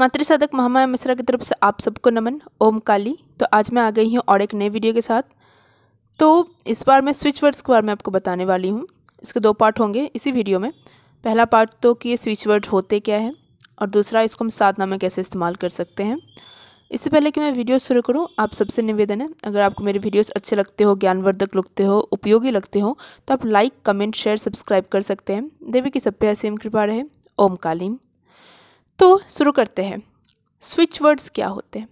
मातृसाधक महामाया मिश्रा की तरफ से आप सबको नमन ओम काली तो आज मैं आ गई हूँ और एक नए वीडियो के साथ तो इस बार मैं स्विच वर्ड्स के बारे में आपको बताने वाली हूँ इसके दो पार्ट होंगे इसी वीडियो में पहला पार्ट तो कि ये स्विच वर्ड होते क्या है और दूसरा इसको हम साधना में कैसे इस्तेमाल कर सकते हैं इससे पहले कि मैं वीडियो शुरू करूँ आप सबसे निवेदन है अगर आपको मेरे वीडियोज़ अच्छे लगते हो ज्ञानवर्धक लगते हो उपयोगी लगते हो तो आप लाइक कमेंट शेयर सब्सक्राइब कर सकते हैं देवी की सब पे असीम कृपा रहे ओम कालीम तो शुरू करते हैं स्विच वर्ड्स क्या होते हैं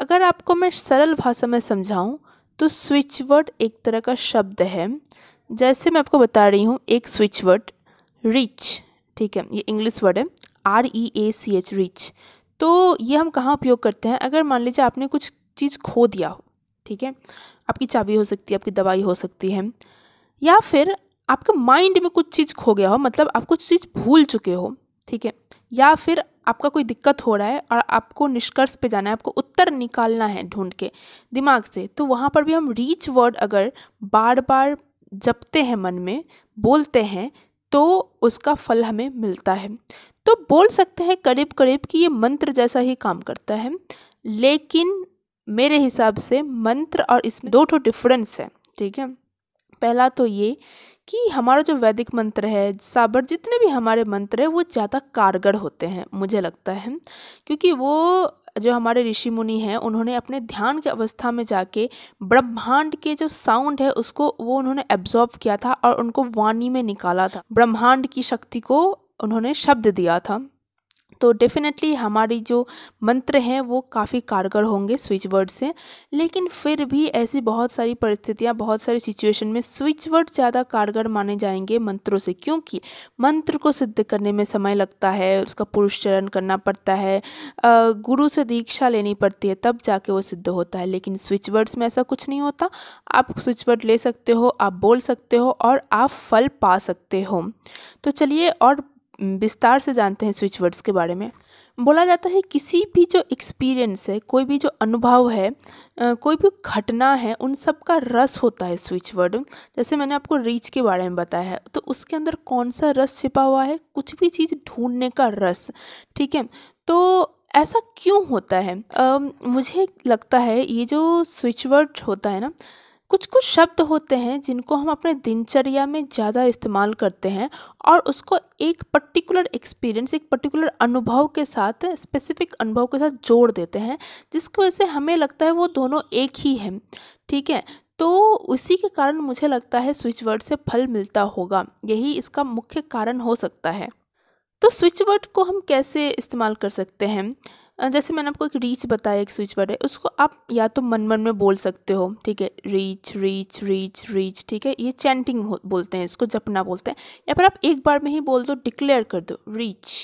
अगर आपको मैं सरल भाषा में समझाऊं तो स्विच वर्ड एक तरह का शब्द है जैसे मैं आपको बता रही हूँ एक स्विच वर्ड रिच ठीक है ये इंग्लिश वर्ड है R E A C H reach तो ये हम कहाँ उपयोग करते हैं अगर मान लीजिए आपने कुछ चीज़ खो दिया हो ठीक है आपकी चाबी हो सकती है आपकी दवाई हो सकती है या फिर आपका माइंड में कुछ चीज़ खो गया हो मतलब आप कुछ चीज़ भूल चुके हो ठीक है या फिर आपका कोई दिक्कत हो रहा है और आपको निष्कर्ष पे जाना है आपको उत्तर निकालना है ढूंढ के दिमाग से तो वहाँ पर भी हम रीच वर्ड अगर बार बार जपते हैं मन में बोलते हैं तो उसका फल हमें मिलता है तो बोल सकते हैं करीब करीब कि ये मंत्र जैसा ही काम करता है लेकिन मेरे हिसाब से मंत्र और इसमें दो ठो डिफरेंस है ठीक है पहला तो ये कि हमारा जो वैदिक मंत्र है साबर जितने भी हमारे मंत्र हैं वो ज़्यादा कारगर होते हैं मुझे लगता है क्योंकि वो जो हमारे ऋषि मुनि हैं उन्होंने अपने ध्यान की अवस्था में जाके ब्रह्मांड के जो साउंड है उसको वो उन्होंने एब्जॉर्ब किया था और उनको वाणी में निकाला था ब्रह्मांड की शक्ति को उन्होंने शब्द दिया था तो डेफिनेटली हमारी जो मंत्र हैं वो काफ़ी कारगर होंगे स्विच वर्ड से लेकिन फिर भी ऐसी बहुत सारी परिस्थितियाँ बहुत सारी सिचुएशन में स्विच वर्ड ज़्यादा कारगर माने जाएंगे मंत्रों से क्योंकि मंत्र को सिद्ध करने में समय लगता है उसका पुरुषचरण करना पड़ता है गुरु से दीक्षा लेनी पड़ती है तब जाके वो सिद्ध होता है लेकिन स्विच वर्ड्स में ऐसा कुछ नहीं होता आप स्विच वर्ड ले सकते हो आप बोल सकते हो और आप फल पा सकते हो तो चलिए और विस्तार से जानते हैं स्विच वर्ड्स के बारे में बोला जाता है किसी भी जो एक्सपीरियंस है कोई भी जो अनुभव है कोई भी घटना है उन सब का रस होता है स्विच वर्ड जैसे मैंने आपको रीच के बारे में बताया है तो उसके अंदर कौन सा रस छिपा हुआ है कुछ भी चीज़ ढूंढने का रस ठीक है तो ऐसा क्यों होता है आ, मुझे लगता है ये जो स्विच वर्ड होता है ना कुछ कुछ शब्द होते हैं जिनको हम अपने दिनचर्या में ज़्यादा इस्तेमाल करते हैं और उसको एक पर्टिकुलर एक्सपीरियंस एक पर्टिकुलर अनुभव के साथ स्पेसिफिक अनुभव के साथ जोड़ देते हैं जिसकी वजह से हमें लगता है वो दोनों एक ही हैं ठीक है तो उसी के कारण मुझे लगता है स्विचवर्ड से फल मिलता होगा यही इसका मुख्य कारण हो सकता है तो स्विचवर्ड को हम कैसे इस्तेमाल कर सकते हैं जैसे मैंने आपको एक रीच बताया एक स्विच वर्ड है उसको आप या तो मन मन में बोल सकते हो ठीक है रीच रीच रीच रीच ठीक है ये चैंटिंग बोलते हैं इसको जपना बोलते हैं या फिर आप एक बार में ही बोल दो डिक्लेयर कर दो रीच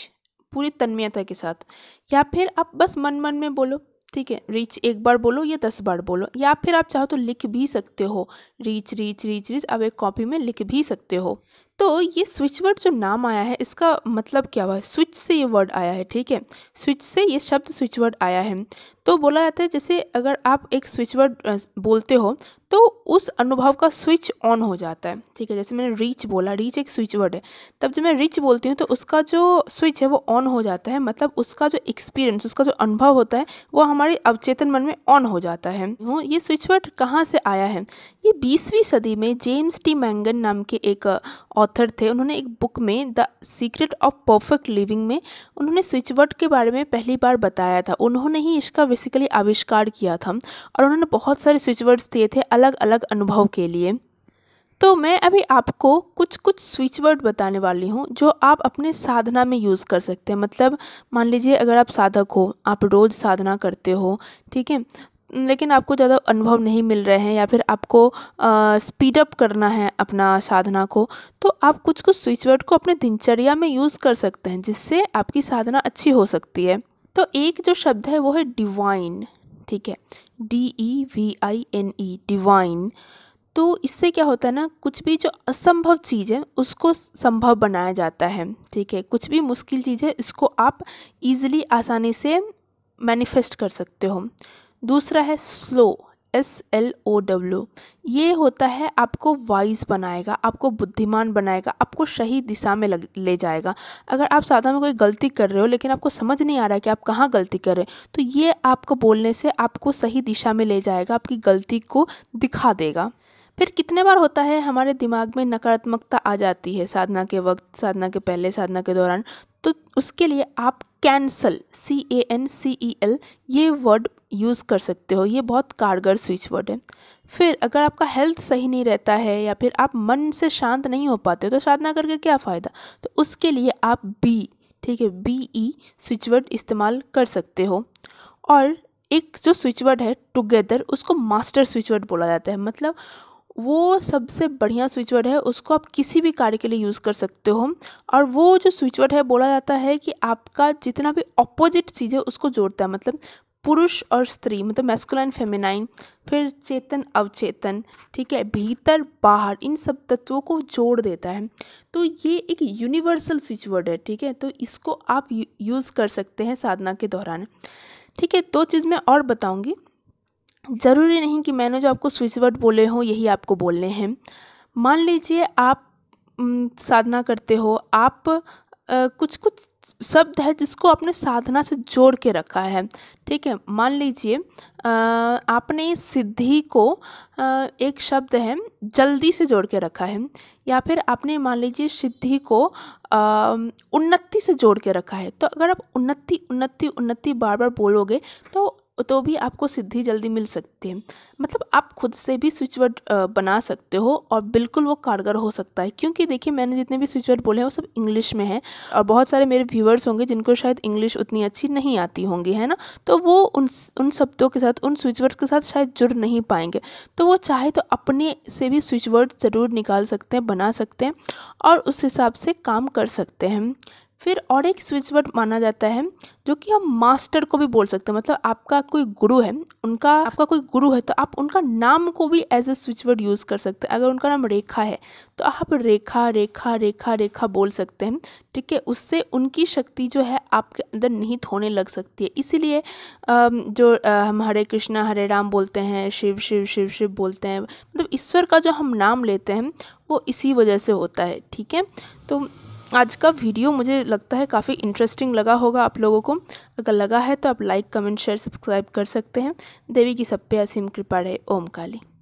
पूरी तन्मयता के साथ या फिर आप बस मन मन में बोलो ठीक है रीच एक बार बोलो या दस बार बोलो या फिर आप चाहो तो लिख भी सकते हो रीच रीच रीच रीच आप एक कॉपी में लिख भी सकते हो तो ये स्विच वर्ड जो नाम आया है इसका मतलब क्या हुआ है स्विच से ये वर्ड आया है ठीक है स्विच से ये शब्द स्विच वर्ड आया है तो बोला जाता है जैसे अगर आप एक स्विच वर्ड बोलते हो तो उस अनुभव का स्विच ऑन हो जाता है ठीक है जैसे मैंने रीच बोला रीच एक स्विच वर्ड है तब जब मैं रीच बोलती हूँ तो उसका जो स्विच है वो ऑन हो जाता है मतलब उसका जो एक्सपीरियंस उसका जो अनुभव होता है वो हमारे अवचेतन मन में ऑन हो जाता है ये स्विच वर्ड कहाँ से आया है ये बीसवीं सदी में जेम्स टी मैंगन नाम के एक ऑथर थे उन्होंने एक बुक में the secret of perfect living में उन्होंने स्विच वर्ड के बारे में पहली बार बताया था उन्होंने ही इसका बेसिकली आविष्कार किया था और उन्होंने बहुत सारे स्विचवर्ड्स दिए थे अलग अलग अनुभव के लिए तो मैं अभी आपको कुछ कुछ स्विचवर्ड बताने वाली हूँ जो आप अपने साधना में यूज़ कर सकते हैं मतलब मान लीजिए अगर आप साधक हो आप रोज़ साधना करते हो ठीक है लेकिन आपको ज़्यादा अनुभव नहीं मिल रहे हैं या फिर आपको स्पीड अप करना है अपना साधना को तो आप कुछ कुछ स्विचवर्ड को अपने दिनचर्या में यूज़ कर सकते हैं जिससे आपकी साधना अच्छी हो सकती है तो एक जो शब्द है वो है डिवाइन ठीक है D E V I N E divine तो इससे क्या होता है ना कुछ भी जो असंभव चीज़ है उसको संभव बनाया जाता है ठीक है कुछ भी मुश्किल चीज़ है इसको आप इजीली आसानी से मैनिफेस्ट कर सकते हो दूसरा है slow S L O W ये होता है आपको वाइज बनाएगा आपको बुद्धिमान बनाएगा आपको सही दिशा में ले जाएगा अगर आप साधना में कोई गलती कर रहे हो लेकिन आपको समझ नहीं आ रहा है कि आप कहाँ गलती कर रहे हो तो ये आपको बोलने से आपको सही दिशा में ले जाएगा आपकी गलती को दिखा देगा फिर कितने बार होता है हमारे दिमाग में नकारात्मकता आ जाती है साधना के वक्त साधना के पहले साधना के दौरान तो उसके लिए आप cancel C A N C E L ये वर्ड यूज़ कर सकते हो ये बहुत कारगर स्विच वर्ड है फिर अगर आपका हेल्थ सही नहीं रहता है या फिर आप मन से शांत नहीं हो पाते हो तो साधना करके क्या फ़ायदा तो उसके लिए आप बी ठीक है बी ई स्विच वर्ड इस्तेमाल कर सकते हो और एक जो स्विच वर्ड है टुगेदर उसको मास्टर स्विच वर्ड बोला जाता है मतलब वो सबसे बढ़िया स्विच वर्ड है उसको आप किसी भी कार्य के लिए यूज़ कर सकते हो और वो जो स्विच वर्ड है बोला जाता है कि आपका जितना भी ऑपोजिट चीज़ है उसको जोड़ता है मतलब पुरुष और स्त्री मतलब मैस्कुलाइन फेमिनाइन फिर चेतन अवचेतन ठीक है भीतर बाहर इन सब तत्वों को जोड़ देता है तो ये एक यूनिवर्सल स्विच वर्ड है ठीक है तो इसको आप यूज़ कर सकते हैं साधना के दौरान ठीक है दो चीज़ मैं और बताऊँगी ज़रूरी नहीं कि मैंने जो आपको स्विच वर्ड बोले हों यही आपको बोलने हैं मान लीजिए आप साधना करते हो आप आ, कुछ कुछ शब्द है जिसको आपने साधना से जोड़ के रखा है ठीक है मान लीजिए आपने सिद्धि को एक शब्द है जल्दी से जोड़ के रखा है या फिर आपने मान लीजिए सिद्धि को उन्नति से जोड़ के रखा है तो अगर आप उन्नति उन्नति उन्नति बार बार बोलोगे तो तो भी आपको सिद्धि जल्दी मिल सकती है मतलब आप खुद से भी स्विचवर्ड बना सकते हो और बिल्कुल वो कारगर हो सकता है क्योंकि देखिए मैंने जितने भी स्विचवर्ड बोले हैं वो सब इंग्लिश में हैं और बहुत सारे मेरे व्यूअर्स होंगे जिनको शायद इंग्लिश उतनी अच्छी नहीं आती होंगी है ना तो वो उन उन शब्दों के साथ उन स्विचवर्ड के साथ शायद जुड़ नहीं पाएंगे तो वो चाहे तो अपने से भी स्विचवर्ड ज़रूर निकाल सकते हैं बना सकते हैं और उस हिसाब से काम कर सकते हैं फिर और एक स्विच वर्ड माना जाता है जो कि हम मास्टर को भी बोल सकते हैं मतलब आपका कोई गुरु है उनका आपका कोई गुरु है तो आप उनका नाम को भी as a switch word use कर सकते हैं अगर उनका नाम रेखा है तो आप रेखा रेखा रेखा रेखा बोल सकते हैं ठीक है उससे उनकी शक्ति जो है आपके अंदर निहित होने लग सकती है इसीलिए जो हम हरे कृष्णा हरे राम बोलते हैं शिव शिव शिव शिव बोलते हैं मतलब ईश्वर का जो हम नाम लेते हैं वो इसी वजह से होता है ठीक है तो आज का वीडियो मुझे लगता है काफ़ी इंटरेस्टिंग लगा होगा आप लोगों को अगर लगा है तो आप लाइक कमेंट शेयर सब्सक्राइब कर सकते हैं देवी की सब पे असीम कृपा रहे ओम काली